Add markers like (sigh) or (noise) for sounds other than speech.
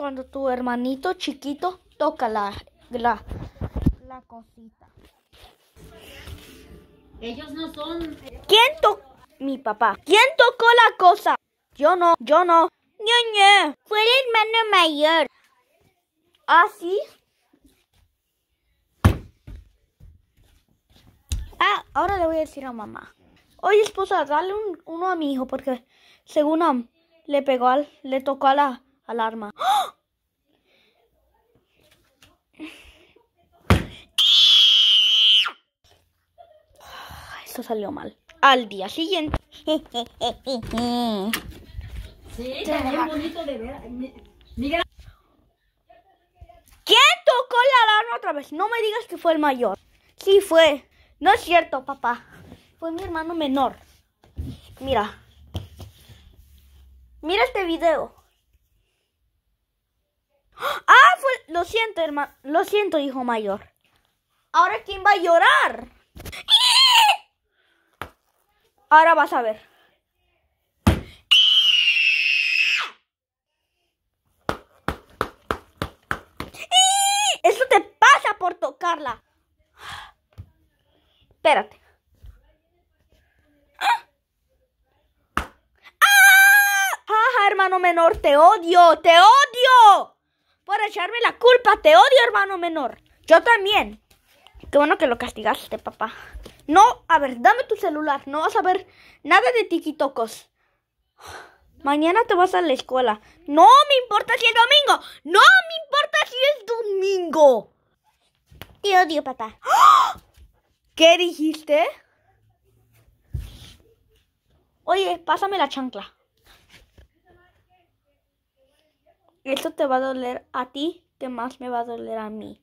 cuando tu hermanito chiquito toca la, la, la cosita. Ellos no son... Eh, ¿Quién tocó? Mi papá. ¿Quién tocó la cosa? Yo no, yo no. fue el hermano mayor. ¿Ah, sí? Ah, ahora le voy a decir a mamá. Oye, esposa, dale un, uno a mi hijo porque según le pegó al, le tocó a la alarma. ¡Ah! esto salió mal. Al día siguiente. (laughs) ¿Quién tocó la alarma otra vez? No me digas que fue el mayor. Sí fue. No es cierto, papá. Fue mi hermano menor. Mira. Mira este video. Ah, fue... Lo siento, hermano. Lo siento, hijo mayor. Ahora, ¿quién va a llorar? Ahora vas a ver. Eso te pasa por tocarla. Espérate. ¡Ah! ¡Ah, hermano menor, te odio, te odio. Por echarme la culpa, te odio, hermano menor. Yo también. Qué bueno que lo castigaste, papá. No, a ver, dame tu celular. No vas a ver nada de tiquitocos. Mañana te vas a la escuela. No me importa si es domingo. No me importa si es domingo. Te odio, papá. (gasps) ¿Qué dijiste? Oye, pásame la chancla. Esto te va a doler a ti, que más me va a doler a mí.